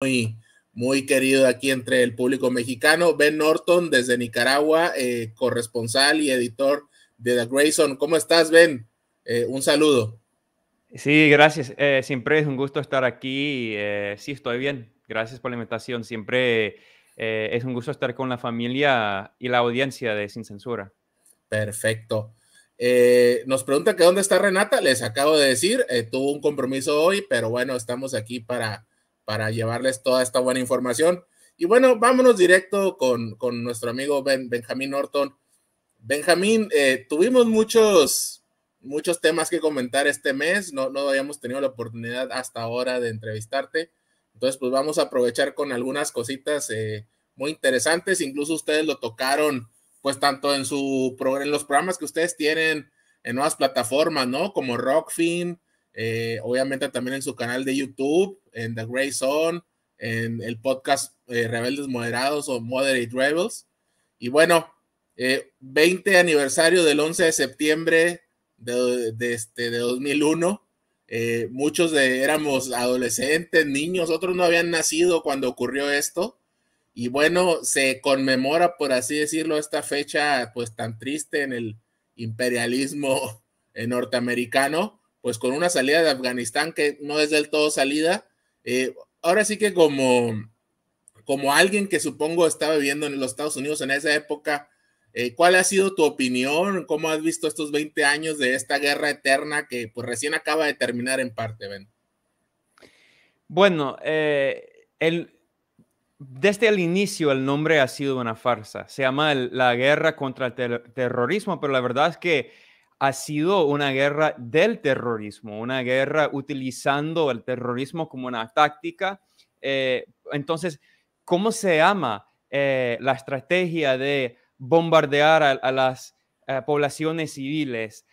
muy, muy querido aquí entre el público mexicano. Ben Norton desde Nicaragua, eh, corresponsal y editor de The Grayson. ¿Cómo estás, Ben? Eh, un saludo. Sí, gracias. Eh, siempre es un gusto estar aquí. sí, estoy bien. Gracias por la invitación. Siempre es un gusto estar con la familia y la audiencia de Sin Censura. Perfecto. nos pregunta que dónde está Renata. Les acabo de decir, tuvo un compromiso hoy, pero bueno, estamos aquí para para llevarles toda esta buena información. Y bueno, vámonos directo con, nuestro amigo Benjamín Norton. Benjamín, eh, tuvimos muchos, muchos temas que comentar este mes, no, no habíamos tenido la oportunidad hasta ahora de entrevistarte. Entonces, pues vamos a aprovechar con algunas cositas eh, muy interesantes. Incluso ustedes lo tocaron, pues tanto en, su, en los programas que ustedes tienen en nuevas plataformas, ¿no? Como Rockfin, eh, obviamente también en su canal de YouTube, en The Gray Zone, en el podcast eh, Rebeldes Moderados o Moderate Rebels. Y bueno, 20 eh, aniversario del 11 de septiembre de, de este, de 2001. muchos de, éramos adolescentes, niños, otros no habían nacido cuando ocurrió esto. Y bueno, se conmemora, por así decirlo, esta fecha pues tan triste en el imperialismo norteamericano pues con una salida de Afganistán que no es del todo salida, eh, ahora sí que como, como alguien que supongo estaba viviendo en los Estados Unidos en esa época, eh, ¿cuál ha sido tu opinión? ¿Cómo has visto estos 20 años de esta guerra eterna que pues recién acaba de terminar en parte, Ben? Bueno, eh, desde el inicio el nombre ha sido una farsa. Se llama la guerra contra el terrorismo, pero la verdad es que ha sido una guerra del terrorismo, una guerra utilizando el terrorismo como una táctica. Eh, entonces, ¿cómo se llama eh, la estrategia de bombardear a, las eh, poblaciones civiles?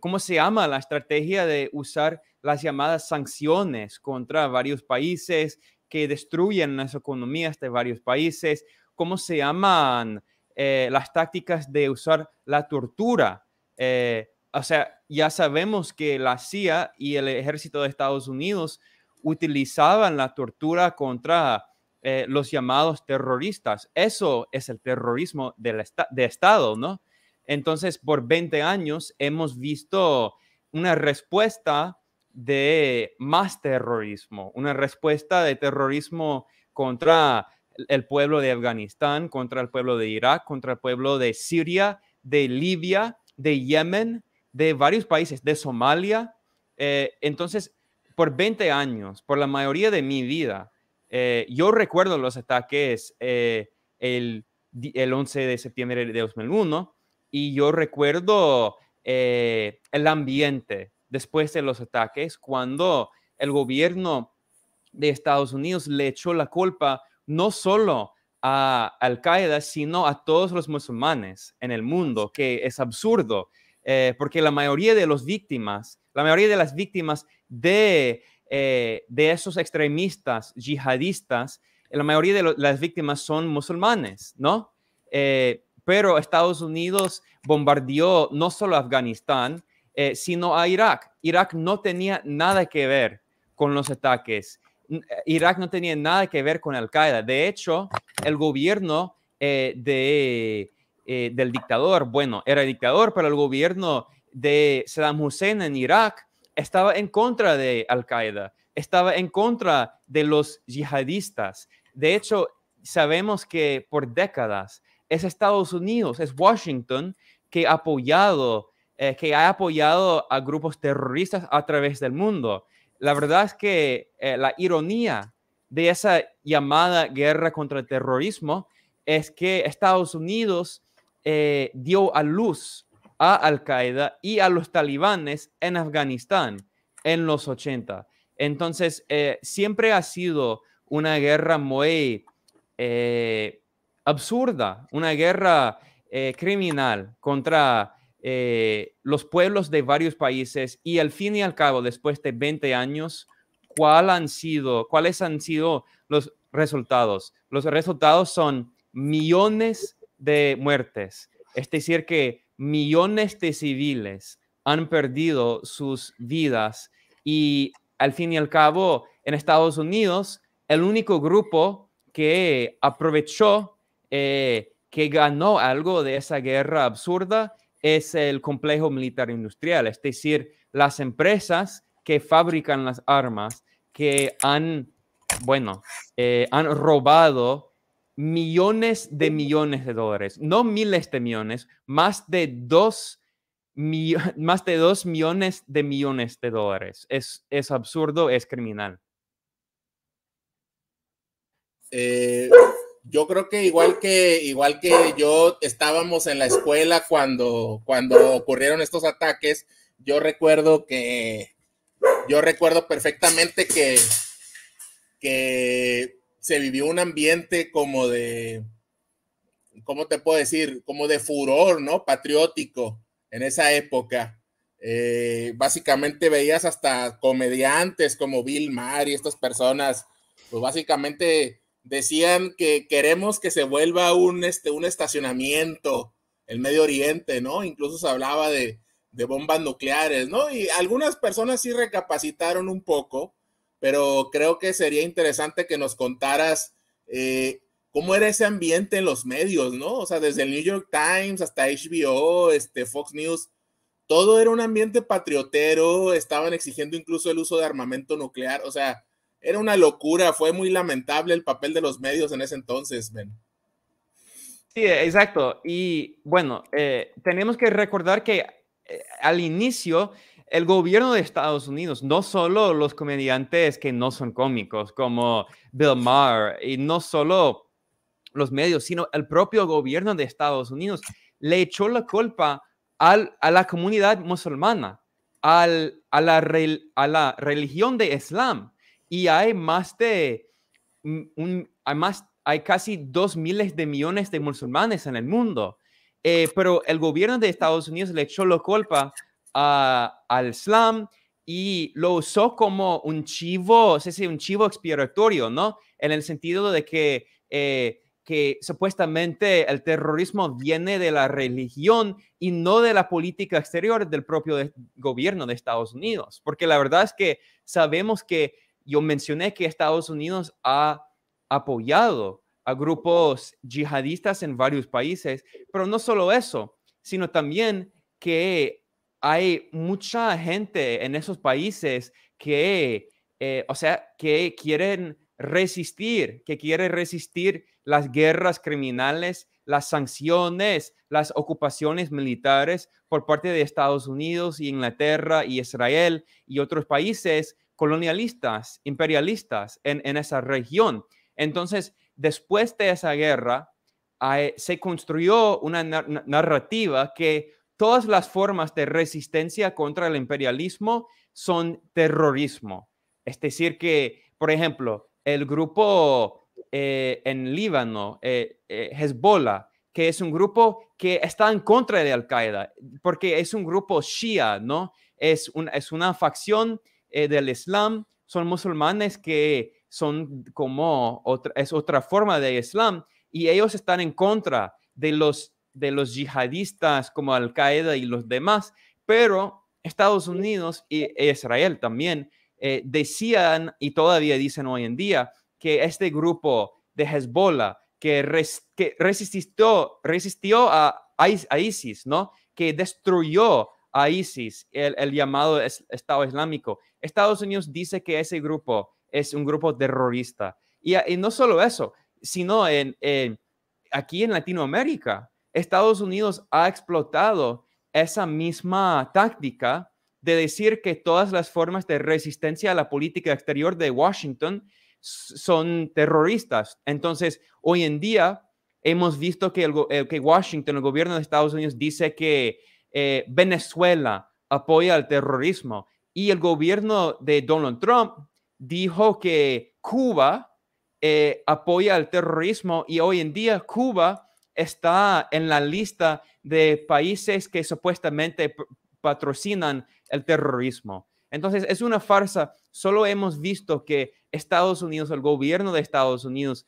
¿Cómo se llama la estrategia de usar las llamadas sanciones contra varios países que destruyen las economías de varios países? ¿Cómo se llaman las tácticas de usar la tortura eh, o sea, ya sabemos que la CIA y el ejército de Estados Unidos utilizaban la tortura contra eh, los llamados terroristas. Eso es el terrorismo de Estado, ¿no? Entonces, por 20 años hemos visto una respuesta de más terrorismo, una respuesta de terrorismo contra el pueblo de Afganistán, contra el pueblo de Irak, contra el pueblo de Siria, de Libia, de Yemen, de varios países, de Somalia. Eh, entonces, por 20 años, por la mayoría de mi vida, eh, yo recuerdo los ataques eh, el, el, 11 de septiembre de 2001 y yo recuerdo el ambiente después de los ataques cuando el gobierno de Estados Unidos le echó la culpa no solo a Al-Qaeda, sino a todos los musulmanes en el mundo, que es absurdo, eh, porque la mayoría de las víctimas, la mayoría de las víctimas de, eh, esos extremistas yihadistas, la mayoría de las víctimas son musulmanes, ¿no? Eh, pero Estados Unidos bombardeó no solo a Afganistán, sino a Irak. Irak no tenía nada que ver con los ataques eh, Irak no tenía nada que ver con Al-Qaeda. De hecho, el gobierno eh, eh, del dictador, bueno, era dictador, pero el gobierno de Saddam Hussein en Irak estaba en contra de Al-Qaeda, estaba en contra de los yihadistas. De hecho, sabemos que por décadas es Estados Unidos, es Washington que ha apoyado a grupos terroristas a través del mundo la verdad es que eh, la ironía de esa llamada guerra contra el terrorismo es que Estados Unidos eh, dio a luz a Al Qaeda y a los talibanes en Afganistán en los 80. Entonces, eh, siempre ha sido una guerra muy absurda, una guerra criminal contra eh, los pueblos de varios países y al fin y al cabo, después de 20 años, ¿cuáles han sido los resultados? Los resultados son millones de muertes, es decir, que millones de civiles han perdido sus vidas y al fin y al cabo, en Estados Unidos, el único grupo que aprovechó, eh, que ganó algo de esa guerra absurda es el complejo militar industrial, es decir, las empresas que fabrican las armas que han, bueno, eh, han robado millones de millones de dólares, no miles de millones, más de dos, más de dos millones de millones de dólares. Es, es absurdo, es criminal. Eh, yo creo que igual que igual que yo estábamos en la escuela cuando cuando ocurrieron estos ataques, yo recuerdo que yo recuerdo perfectamente que se vivió un ambiente como de ¿cómo te puedo decir? como de furor, ¿no? patriótico en esa época. Eh, básicamente veías hasta comediantes como Bill Maher y estas personas, pues básicamente decían que queremos que se vuelva un, este, un estacionamiento el Medio Oriente, ¿no? Incluso se hablaba de, bombas nucleares, ¿no? Y algunas personas sí recapacitaron un poco, pero creo que sería interesante que nos contaras eh, cómo era ese ambiente en los medios, ¿no? O sea, desde el New York Times hasta HBO, este, Fox News, todo era un ambiente patriotero, estaban exigiendo incluso el uso de armamento nuclear, o sea, era una locura, fue muy lamentable el papel de los medios en ese entonces, Sí, e, exacto. Y bueno, eh, tenemos que recordar que eh, al inicio el gobierno de Estados Unidos, no solo los comediantes que no son cómicos como Bill Maher y no solo los medios, sino el propio gobierno de Estados Unidos le echó la culpa a la comunidad musulmana, al, a, la, a la religión de Islam y hay más de un, hay más, hay casi dos miles de millones de musulmanes en el mundo. Eh, pero el gobierno de Estados Unidos le echó la culpa a, al Islam y lo usó como un chivo, se un chivo expiatorio, ¿no? En el sentido de que, eh, que supuestamente el terrorismo viene de la religión y no de la política exterior del propio gobierno de Estados Unidos. Porque la verdad es que sabemos que yo mencioné que Estados Unidos ha apoyado a grupos yihadistas en varios países, pero no solo eso, sino también que hay mucha gente en esos países que, eh, o sea, que quieren resistir, que quiere resistir las guerras criminales, las sanciones, las ocupaciones militares por parte de Estados Unidos y Inglaterra y Israel y otros países, colonialistas, imperialistas en, esa región. Entonces, después de esa guerra, se construyó una narrativa que todas las formas de resistencia contra el imperialismo son terrorismo. Es decir, que, por ejemplo, el grupo eh, en Líbano, eh, eh, Hezbollah, que es un grupo que está en contra de Al-Qaeda, porque es un grupo shia, ¿no? es una facción eh, del Islam, son musulmanes que son como otra, es otra forma de Islam y ellos están en contra de los, de los yihadistas como Al-Qaeda y los demás, pero Estados Unidos e Israel también eh, decían y todavía dicen hoy en día que este grupo de Hezbollah que, resistió, resistió a, a ISIS, ¿no? que destruyó el, llamado Estado Islámico. Estados Unidos dice que ese grupo es un grupo terrorista. Y, no solo eso, sino en, aquí en Latinoamérica, Estados Unidos ha explotado esa misma táctica de decir que todas las formas de resistencia a la política exterior de Washington son terroristas. Entonces, hoy en día hemos visto que, eh, que Washington, el gobierno de Estados Unidos, dice que eh, Venezuela apoya al terrorismo y el gobierno de Donald Trump dijo que Cuba eh, apoya al terrorismo y hoy en día Cuba está en la lista de países que supuestamente patrocinan el terrorismo. Entonces es una farsa. Solo hemos visto que Estados Unidos, el gobierno de Estados Unidos,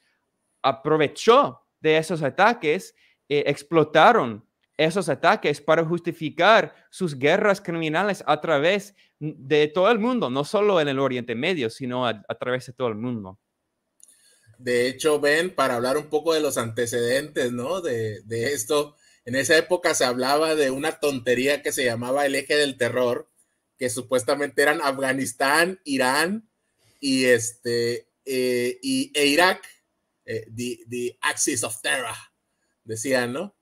aprovechó de esos ataques, y eh, explotaron esos ataques para justificar sus guerras criminales a través de todo el mundo, no solo en el Oriente Medio, sino a, través de todo el mundo. De hecho, Ben, para hablar un poco de los antecedentes, ¿no? De, esto, en esa época se hablaba de una tontería que se llamaba el eje del terror, que supuestamente eran Afganistán, Irán y este, eh, y, e Irak, eh, the Axis of Terror, decían, ¿no?